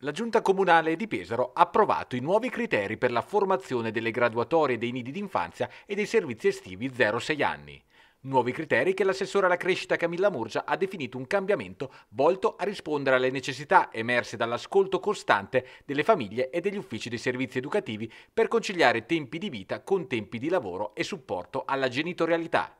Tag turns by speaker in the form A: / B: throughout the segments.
A: La Giunta Comunale di Pesaro ha approvato i nuovi criteri per la formazione delle graduatorie dei nidi d'infanzia e dei servizi estivi 0-6 anni. Nuovi criteri che l'assessore alla crescita Camilla Murgia ha definito un cambiamento volto a rispondere alle necessità emerse dall'ascolto costante delle famiglie e degli uffici dei servizi educativi per conciliare tempi di vita con tempi di lavoro e supporto alla genitorialità.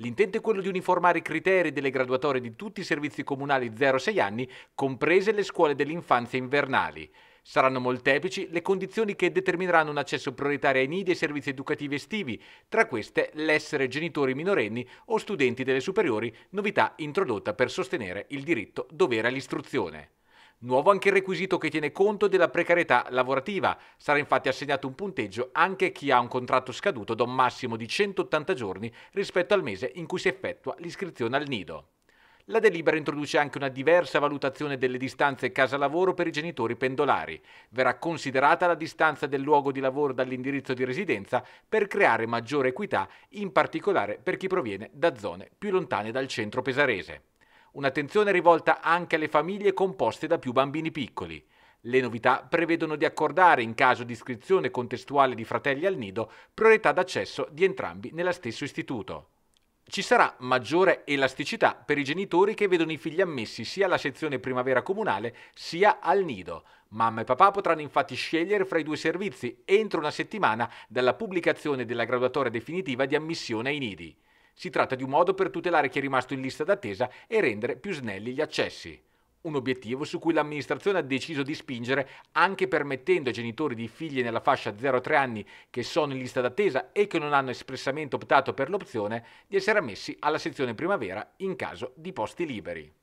A: L'intento è quello di uniformare i criteri delle graduatorie di tutti i servizi comunali 0-6 anni, comprese le scuole dell'infanzia invernali. Saranno molteplici le condizioni che determineranno un accesso prioritario ai nidi e servizi educativi estivi, tra queste l'essere genitori minorenni o studenti delle superiori, novità introdotta per sostenere il diritto dovere all'istruzione. Nuovo anche il requisito che tiene conto della precarietà lavorativa. Sarà infatti assegnato un punteggio anche chi ha un contratto scaduto da un massimo di 180 giorni rispetto al mese in cui si effettua l'iscrizione al nido. La delibera introduce anche una diversa valutazione delle distanze casa-lavoro per i genitori pendolari. Verrà considerata la distanza del luogo di lavoro dall'indirizzo di residenza per creare maggiore equità, in particolare per chi proviene da zone più lontane dal centro pesarese. Un'attenzione rivolta anche alle famiglie composte da più bambini piccoli. Le novità prevedono di accordare, in caso di iscrizione contestuale di fratelli al nido, priorità d'accesso di entrambi nella stesso istituto. Ci sarà maggiore elasticità per i genitori che vedono i figli ammessi sia alla sezione primavera comunale sia al nido. Mamma e papà potranno infatti scegliere fra i due servizi entro una settimana dalla pubblicazione della graduatoria definitiva di ammissione ai nidi. Si tratta di un modo per tutelare chi è rimasto in lista d'attesa e rendere più snelli gli accessi. Un obiettivo su cui l'amministrazione ha deciso di spingere anche permettendo ai genitori di figli nella fascia 0-3 anni che sono in lista d'attesa e che non hanno espressamente optato per l'opzione di essere ammessi alla sezione primavera in caso di posti liberi.